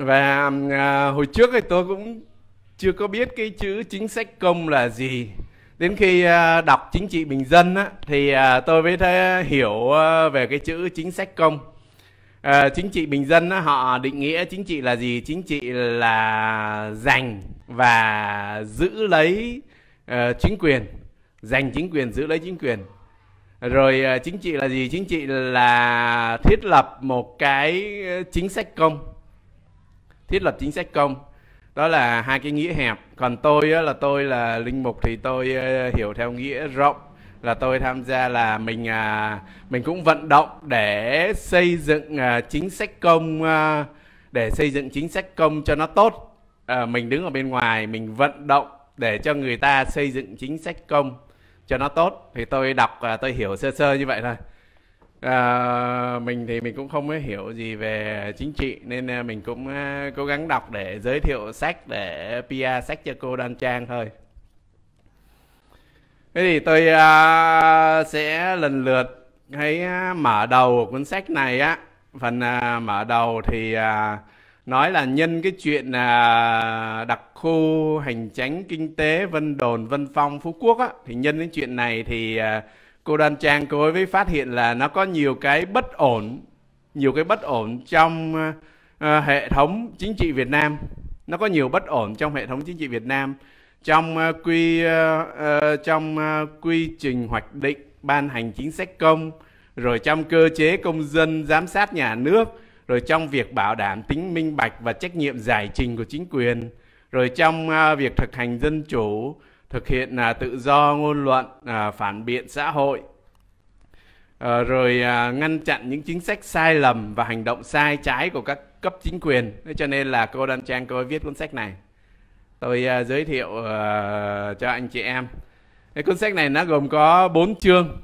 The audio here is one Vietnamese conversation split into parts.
và à, hồi trước thì tôi cũng chưa có biết cái chữ chính sách công là gì đến khi à, đọc chính trị bình dân á, thì à, tôi mới thấy hiểu à, về cái chữ chính sách công à, chính trị bình dân á, họ định nghĩa chính trị là gì chính trị là giành và giữ lấy à, chính quyền giành chính quyền giữ lấy chính quyền rồi à, chính trị là gì chính trị là thiết lập một cái chính sách công thiết lập chính sách công đó là hai cái nghĩa hẹp còn tôi á, là tôi là linh mục thì tôi uh, hiểu theo nghĩa rộng là tôi tham gia là mình uh, mình cũng vận động để xây dựng uh, chính sách công uh, để xây dựng chính sách công cho nó tốt uh, mình đứng ở bên ngoài mình vận động để cho người ta xây dựng chính sách công cho nó tốt thì tôi đọc uh, tôi hiểu sơ sơ như vậy thôi À, mình thì mình cũng không hiểu gì về chính trị nên à, mình cũng à, cố gắng đọc để giới thiệu sách để PR sách cho cô Đoan Trang thôi. Thế thì tôi uh, sẽ lần lượt hãy mở đầu của cuốn sách này á. Phần uh, mở đầu thì uh, nói là nhân cái chuyện là đặc khu hành tránh kinh tế Vân Đồn Vân Phong Phú Quốc á thì nhân cái chuyện này thì uh, cô đoan trang cô ấy mới phát hiện là nó có nhiều cái bất ổn nhiều cái bất ổn trong uh, hệ thống chính trị Việt Nam nó có nhiều bất ổn trong hệ thống chính trị Việt Nam trong uh, quy uh, uh, trong uh, quy trình hoạch định ban hành chính sách công rồi trong cơ chế công dân giám sát nhà nước rồi trong việc bảo đảm tính minh bạch và trách nhiệm giải trình của chính quyền rồi trong uh, việc thực hành dân chủ thực hiện là tự do ngôn luận à, phản biện xã hội à, rồi à, ngăn chặn những chính sách sai lầm và hành động sai trái của các cấp chính quyền Thế cho nên là cô Đan Trang cô viết cuốn sách này tôi à, giới thiệu à, cho anh chị em cái cuốn sách này nó gồm có 4 chương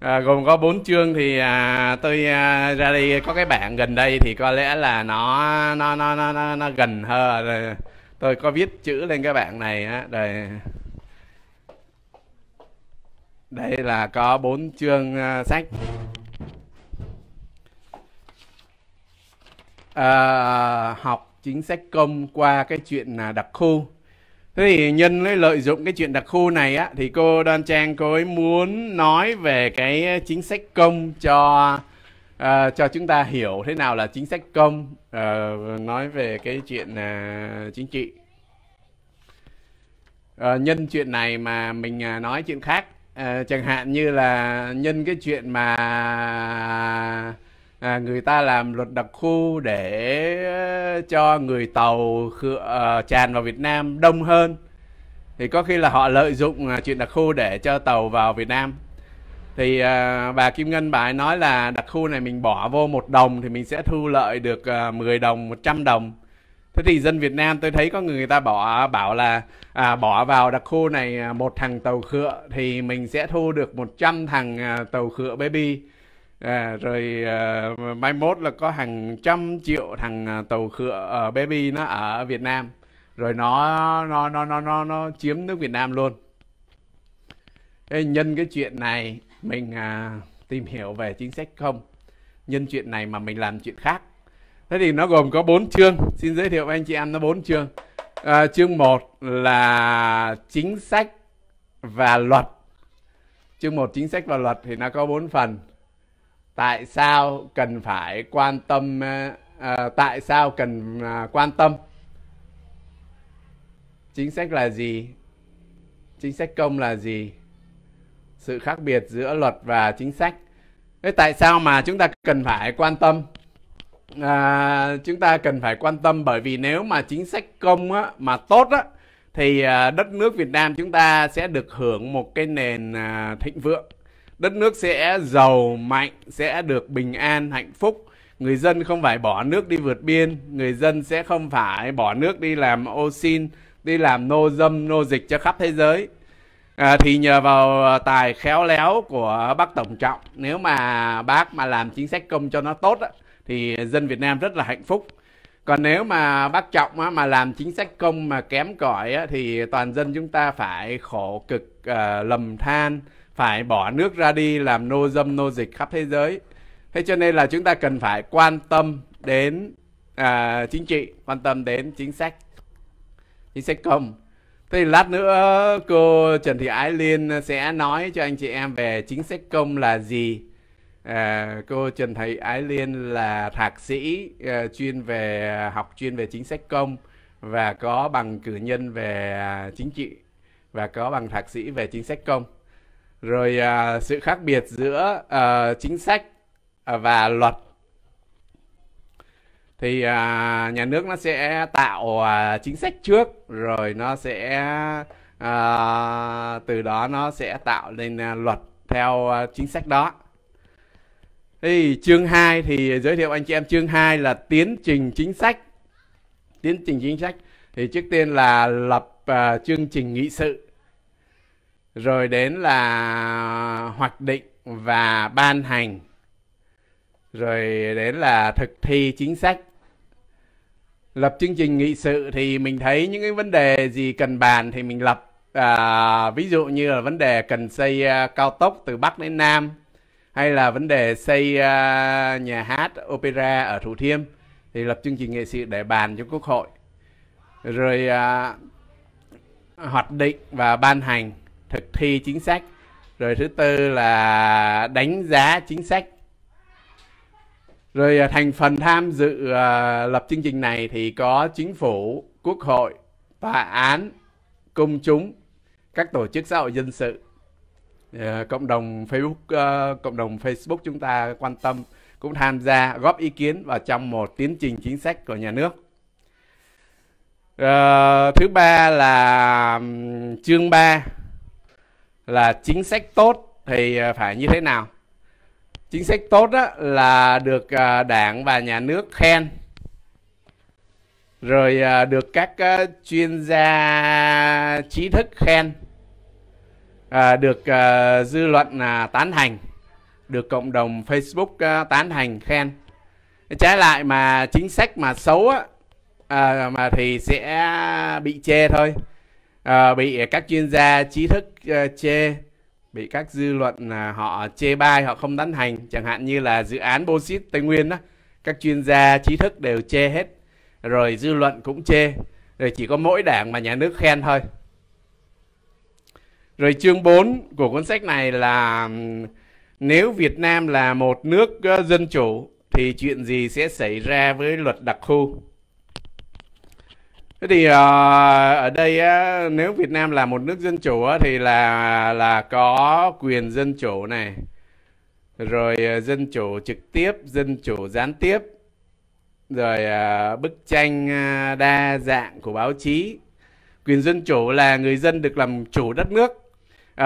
À, gồm có bốn chương thì à, tôi à, ra đây có cái bảng gần đây thì có lẽ là nó nó nó nó nó, nó gần hơn tôi có viết chữ lên cái bảng này á đây đây là có bốn chương uh, sách uh, học chính sách công qua cái chuyện uh, đặc khu thế thì nhân lấy lợi dụng cái chuyện đặc khu này á thì cô đoan trang cô ấy muốn nói về cái chính sách công cho à, cho chúng ta hiểu thế nào là chính sách công à, nói về cái chuyện à, chính trị à, nhân chuyện này mà mình à, nói chuyện khác à, chẳng hạn như là nhân cái chuyện mà à, người ta làm luật đặc khu để cho người tàu khựa, uh, tràn vào Việt Nam đông hơn thì có khi là họ lợi dụng uh, chuyện đặc khu để cho tàu vào Việt Nam thì à, bà Kim Ngân bà ấy nói là đặc khu này mình bỏ vô một đồng thì mình sẽ thu lợi được à, 10 đồng 100 đồng thế thì dân Việt Nam tôi thấy có người, người ta bỏ bảo là à, bỏ vào đặc khu này à, một thằng tàu khựa thì mình sẽ thu được 100 thằng à, tàu khựa baby à, rồi à, mai mốt là có hàng trăm triệu thằng à, tàu khựa ở ờ, baby nó ở Việt Nam rồi nó nó nó nó nó, nó chiếm nước Việt Nam luôn Ê, nhân cái chuyện này mình à, tìm hiểu về chính sách không nhân chuyện này mà mình làm chuyện khác thế thì nó gồm có bốn chương xin giới thiệu với anh chị em nó bốn chương à, chương một là chính sách và luật chương một chính sách và luật thì nó có bốn phần tại sao cần phải quan tâm à, à tại sao cần à, quan tâm chính sách là gì chính sách công là gì sự khác biệt giữa luật và chính sách thế tại sao mà chúng ta cần phải quan tâm à, chúng ta cần phải quan tâm bởi vì nếu mà chính sách công á, mà tốt á, thì à, đất nước Việt Nam chúng ta sẽ được hưởng một cái nền à, thịnh vượng đất nước sẽ giàu mạnh sẽ được bình an hạnh phúc người dân không phải bỏ nước đi vượt biên người dân sẽ không phải bỏ nước đi làm ô xin đi làm nô dâm nô dịch cho khắp thế giới À, thì nhờ vào à, tài khéo léo của bác Tổng Trọng, nếu mà bác mà làm chính sách công cho nó tốt á, thì dân Việt Nam rất là hạnh phúc. Còn nếu mà bác Trọng á, mà làm chính sách công mà kém cỏi á, thì toàn dân chúng ta phải khổ cực à, lầm than, phải bỏ nước ra đi làm nô dâm nô dịch khắp thế giới. Thế cho nên là chúng ta cần phải quan tâm đến à, chính trị, quan tâm đến chính sách, chính sách công. Thế lát nữa ờ, cô Trần Thị Ái Liên sẽ nói cho anh chị em về chính sách công là gì. À, cô Trần Thị Ái Liên là thạc sĩ uh, chuyên về học chuyên về chính sách công và có bằng cử nhân về à, chính trị và có bằng thạc sĩ về chính sách công. Rồi uh, sự khác biệt giữa uh, chính sách và luật thì à, nhà nước nó sẽ tạo à, chính sách trước rồi nó sẽ à, từ đó nó sẽ tạo nên à, luật theo à, chính sách đó thì chương 2 thì giới thiệu anh chị em chương 2 là tiến trình chính sách tiến trình chính sách thì trước tiên là lập à, chương trình nghị sự rồi đến là hoạch định và ban hành rồi đến là thực thi chính sách lập chương trình nghị sự thì mình thấy những cái vấn đề gì cần bàn thì mình lập à, ví dụ như là vấn đề cần xây à, cao tốc từ bắc đến nam hay là vấn đề xây à, nhà hát opera ở thủ thiêm thì lập chương trình nghị sự để bàn cho quốc hội rồi à, hoạch định và ban hành thực thi chính sách rồi thứ tư là đánh giá chính sách rồi à, thành phần tham dự uh, lập chương trình này thì có chính phủ, quốc hội, tòa án, công chúng, các tổ chức xã hội dân sự. Uh, cộng đồng Facebook uh, cộng đồng Facebook chúng ta quan tâm cũng tham gia góp ý kiến vào trong một tiến trình chính sách của nhà nước. Uh, thứ ba là chương 3 là chính sách tốt thì phải như thế nào? chính sách tốt đó là được à, đảng và nhà nước khen rồi à, được các à, chuyên gia trí thức khen được dư luận tán thành được cộng đồng Facebook tán thành khen trái lại mà chính sách mà xấu mà thì sẽ bị chê thôi bị các chuyên gia trí thức uh, chê bị các dư luận là họ chê bai họ không tán thành chẳng hạn như là dự án bauxit tây nguyên đó các chuyên gia trí thức đều chê hết rồi dư luận cũng chê rồi chỉ có mỗi đảng mà nhà nước khen thôi rồi chương 4 của cuốn sách này là nếu Việt Nam là một nước ờ, dân chủ thì chuyện gì sẽ xảy ra với luật đặc khu Thế thì uh, ở đây uh, nếu Việt Nam là một nước dân chủ uh, thì là là có quyền dân chủ này. Rồi uh, dân chủ trực tiếp, dân chủ gián tiếp. Rồi uh, bức tranh uh, đa dạng của báo chí. Quyền dân chủ là người dân được làm chủ đất nước.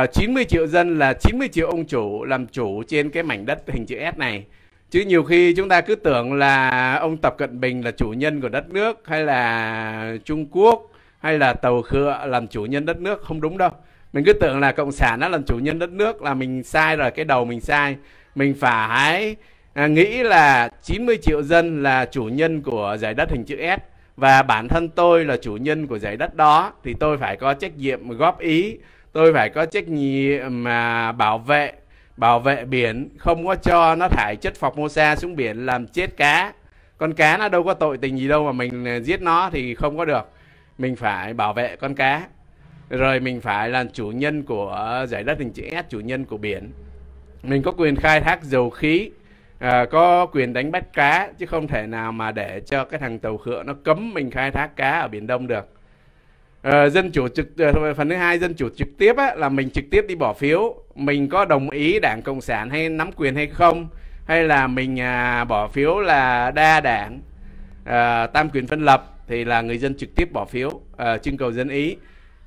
Uh, 90 triệu dân là 90 triệu ông chủ làm chủ trên cái mảnh đất hình chữ S này chứ nhiều khi chúng ta cứ tưởng là ông tập cận bình là chủ nhân của đất nước hay là trung quốc hay là tàu khựa làm chủ nhân đất nước không đúng đâu mình cứ tưởng là cộng sản nó làm chủ nhân đất nước là mình sai rồi cái đầu mình sai mình phải à, nghĩ là 90 triệu dân là chủ nhân của giải đất hình chữ S và bản thân tôi là chủ nhân của giải đất đó thì tôi phải có trách nhiệm góp ý tôi phải có trách nhiệm mà bảo vệ bảo vệ biển không có cho nó thải chất phọc formosa xuống biển làm chết cá con cá nó đâu có tội tình gì đâu mà mình à, giết nó thì không có được mình phải bảo vệ con cá rồi mình phải là chủ nhân của giải đất hình chữ S chủ nhân của biển mình có quyền khai thác dầu khí à, có quyền đánh bắt cá chứ không thể nào mà để cho cái thằng tàu khựa nó cấm mình khai thác cá ở biển đông được Ờ, dân chủ trực ờ, phần thứ hai dân chủ trực tiếp á, là mình trực tiếp đi bỏ phiếu mình có đồng ý đảng cộng sản hay nắm quyền hay không hay là mình uh, bỏ phiếu là đa đảng uh, tam quyền phân lập thì là người dân trực tiếp bỏ phiếu uh, trưng cầu dân ý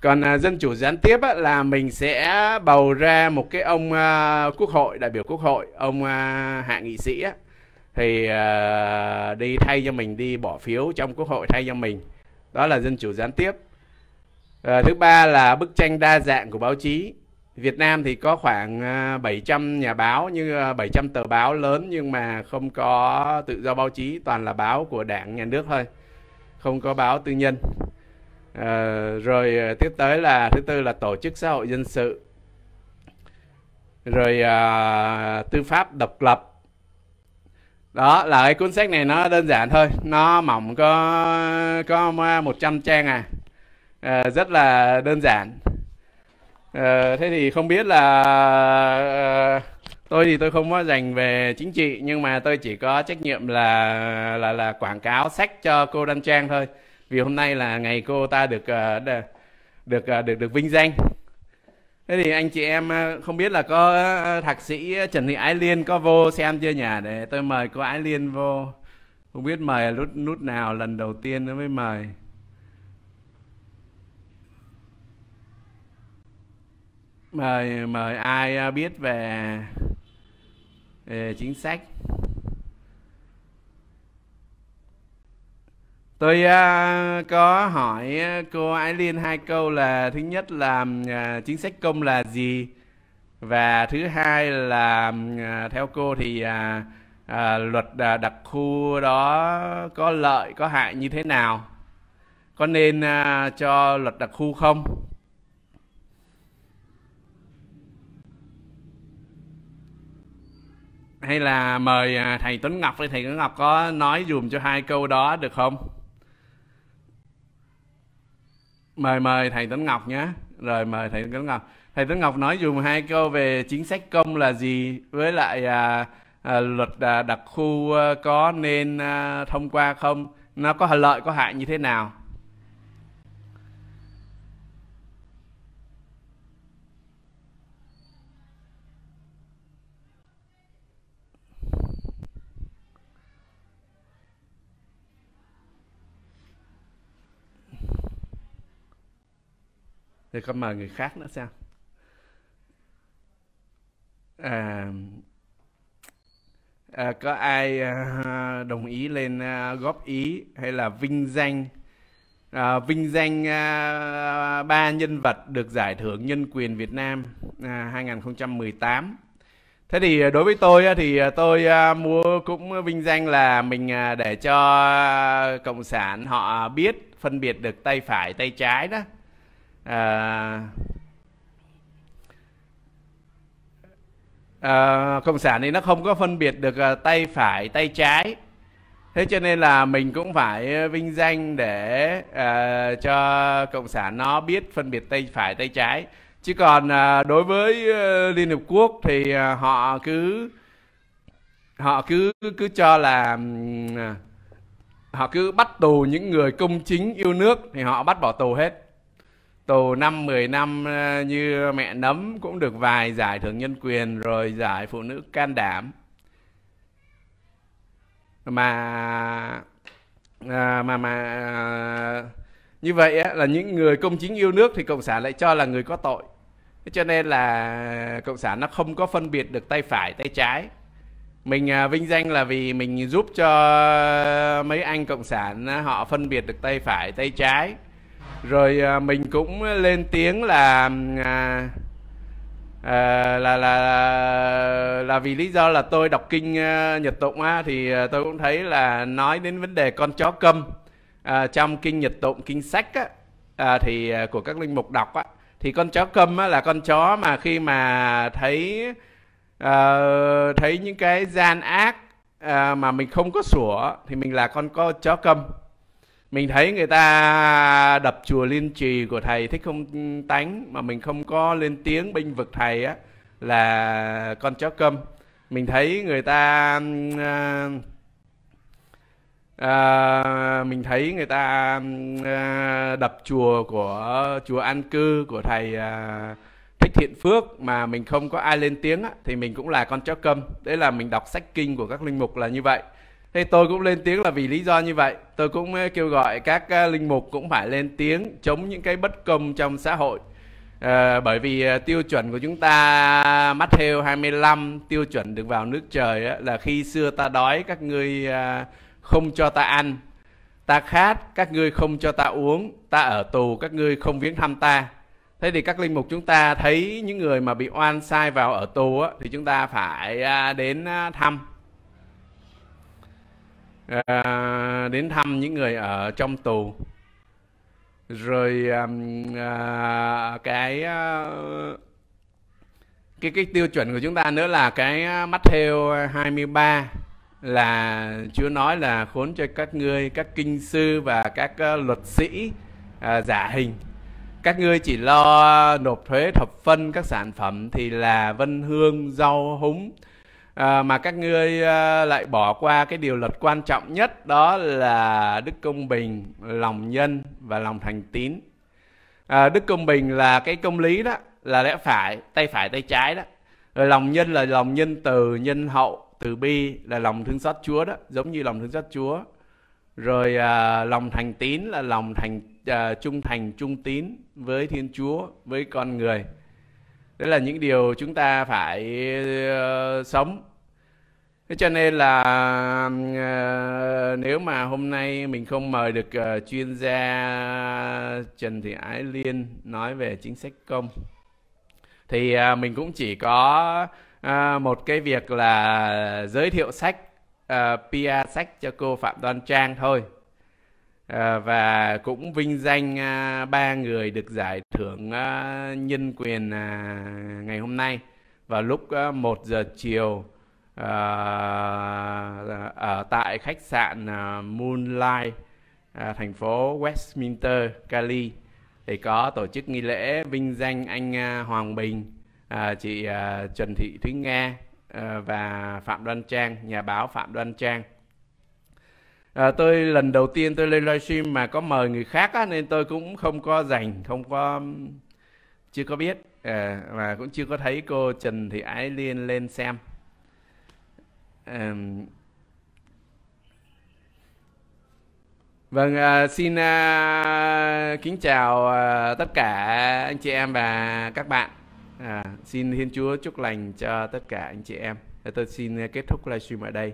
còn uh, dân chủ gián tiếp á, là mình sẽ bầu ra một cái ông uh, quốc hội đại biểu quốc hội ông uh, hạ nghị sĩ á, thì uh, đi thay cho mình đi bỏ phiếu trong quốc hội thay cho mình đó là dân chủ gián tiếp À, thứ ba là bức tranh đa dạng của báo chí. Việt Nam thì có khoảng 700 ờ, nhà báo như 700 ờ, tờ báo lớn nhưng mà không có tự do báo chí, toàn là báo của đảng nhà nước thôi. Không có báo tư nhân. À, rồi tiếp tới là thứ tư là tổ chức xã hội dân sự. Rồi à, tư pháp độc lập. Đó là cái cuốn sách này nó đơn giản thôi, nó mỏng có có 100 trang à à, rất là đơn giản à, thế thì không biết là à, tôi thì tôi không có dành về chính trị nhưng mà tôi chỉ có trách nhiệm là là là quảng cáo sách cho cô Đan Trang thôi vì hôm nay là ngày cô ta được được được được, được vinh danh thế thì anh chị em không biết là có thạc sĩ Trần Thị Ái Liên có vô xem chưa nhỉ để tôi mời cô Ái Liên vô không biết mời nút nút nào lần đầu tiên nó mới mời mời mời ai à, biết về, về chính sách tôi uh, có hỏi à, cô ái liên hai câu là thứ nhất là uh, chính sách công là gì và thứ hai là uh, theo cô thì uh, à, luật à, đặc khu đó có lợi có hại như thế nào có nên à, cho luật đặc khu không hay là mời à, thầy Tuấn Ngọc đi thầy Tuấn Ngọc có nói dùm cho hai câu đó được không mời mời thầy Tuấn Ngọc nhé rồi mời thầy Tuấn Ngọc thầy Tuấn Ngọc nói dùm hai câu về chính sách công là gì với lại à, à, luật à, đặc khu à, có nên à, thông qua không nó có lợi có hại như thế nào thì con mời người khác nữa xem à, à, có ai à, đồng ý lên à, góp ý hay là vinh danh à, vinh danh à, ba nhân vật được giải thưởng nhân quyền Việt Nam à, 2018 thế thì đối với tôi thì tôi à, mua cũng vinh danh là mình à, để cho à, cộng sản họ biết phân biệt được tay phải tay trái đó à, à, cộng sản thì nó không có phân biệt được à, tay phải tay trái thế cho nên là mình cũng phải vinh danh để à, cho cộng sản nó biết phân biệt tay phải tay trái chứ còn à, đối với à, liên hiệp quốc thì à, họ cứ họ cứ cứ cho là à, họ cứ bắt tù những người công chính yêu nước thì họ bắt bỏ tù hết tù năm 10 năm ờ, như mẹ nấm cũng được vài giải thưởng nhân quyền rồi giải phụ nữ can đảm mà à, mà mà ờ, như vậy á, là những người công chính yêu nước thì cộng sản lại cho là người có tội cho nên là cộng sản nó không có phân biệt được tay phải tay trái mình à, vinh danh là vì mình giúp cho mấy anh cộng sản họ phân biệt được tay phải tay trái rồi à, mình cũng lên tiếng là à, à, là là là vì lý do là tôi đọc kinh à, Nhật Tụng á, thì à, tôi cũng thấy là nói đến vấn đề con chó câm à, trong kinh Nhật Tụng kinh sách á, à, thì à, của các linh mục đọc á, thì con chó câm á, là con chó mà khi mà thấy à, thấy những cái gian ác à, mà mình không có sủa thì mình là con có chó câm mình thấy người ta đập chùa liên trì của thầy thích không tánh mà mình không có lên tiếng binh vực thầy á là con chó câm mình thấy người ta à, à, mình thấy người ta à, đập chùa của chùa an cư của thầy à, thích thiện phước mà mình không có ai lên tiếng á, thì mình cũng là con chó câm đấy là mình đọc sách kinh của các linh mục là như vậy thì tôi cũng lên tiếng là vì lý do như vậy. Tôi cũng ờ, kêu gọi các ờ, linh mục cũng phải lên tiếng chống những cái bất công trong xã hội. À, bởi vì tiêu chuẩn của chúng ta Matthew 25 tiêu chuẩn được vào nước trời á, là khi xưa ta đói các ngươi không cho ta ăn ta khát các ngươi không cho ta uống ta ở tù các ngươi không viếng thăm ta thế thì các linh mục chúng ta thấy những người mà bị oan sai vào ở tù á, thì chúng ta phải đến thăm à, đến thăm những người ở trong tù rồi à, cái ờ, cái cái tiêu chuẩn của chúng ta nữa là cái Matthew 23 là Chúa nói là khốn cho các ngươi các kinh sư và các luật sĩ uh, giả hình các ngươi chỉ lo nộp thuế thập phân các sản phẩm thì là vân hương rau húng à, mà các ngươi à, lại bỏ qua cái điều luật quan trọng nhất đó là đức công bình lòng nhân và lòng thành tín à, đức công bình là cái công lý đó là lẽ phải tay phải tay trái đó rồi lòng nhân là lòng nhân từ nhân hậu từ bi là lòng thương xót chúa đó giống như lòng thương xót chúa rồi à, lòng thành tín là lòng thành à, trung thành trung tín với thiên chúa với con người đấy là những điều chúng ta phải uh, sống thế cho nên là uh, nếu mà hôm nay mình không mời được uh, chuyên gia trần thị ái liên nói về chính sách công thì uh, mình cũng chỉ có uh, một cái việc là giới thiệu sách uh, pr sách cho cô phạm đoan trang thôi Ờ, và cũng vinh danh à, ba người được giải thưởng à, nhân quyền à, ngày hôm nay vào lúc 1 giờ chiều ờ, ở tại khách sạn Moonlight thành phố Westminster, Cali thì có tổ chức nghi lễ vinh danh anh Hoàng Bình, chị Trần Thị Thúy Nga ờ, và Phạm Đoan Trang, nhà báo Phạm Đoan Trang à, tôi lần đầu tiên tôi lên livestream mà có mời người khác á, nên tôi cũng không có dành không có chưa có biết à, và cũng chưa có thấy cô Trần Thị Ái Liên lên xem à, vâng à, xin à, kính chào à, tất cả anh chị em và các bạn à, xin Thiên Chúa chúc lành cho tất cả anh chị em tôi xin à, kết thúc livestream ở đây